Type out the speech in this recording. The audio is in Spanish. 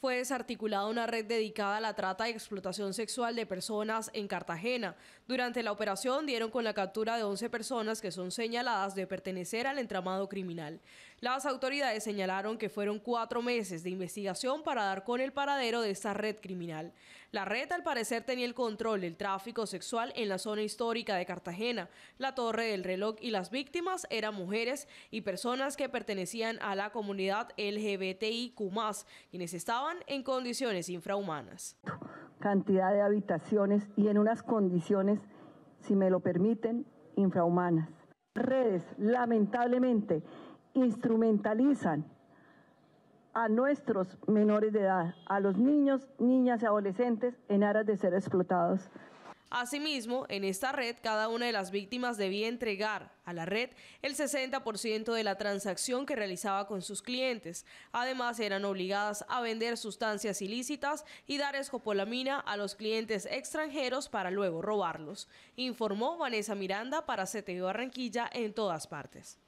fue desarticulada una red dedicada a la trata y explotación sexual de personas en Cartagena. Durante la operación dieron con la captura de 11 personas que son señaladas de pertenecer al entramado criminal. Las autoridades señalaron que fueron cuatro meses de investigación para dar con el paradero de esta red criminal. La red al parecer tenía el control del tráfico sexual en la zona histórica de Cartagena, la Torre del Reloj y las víctimas eran mujeres y personas que pertenecían a la comunidad LGBTIQ+, quienes estaban en condiciones infrahumanas. Cantidad de habitaciones y en unas condiciones, si me lo permiten, infrahumanas. Redes, lamentablemente, instrumentalizan a nuestros menores de edad, a los niños, niñas y adolescentes en aras de ser explotados. Asimismo, en esta red, cada una de las víctimas debía entregar a la red el 60% de la transacción que realizaba con sus clientes. Además, eran obligadas a vender sustancias ilícitas y dar escopolamina a los clientes extranjeros para luego robarlos, informó Vanessa Miranda para CTV Barranquilla en todas partes.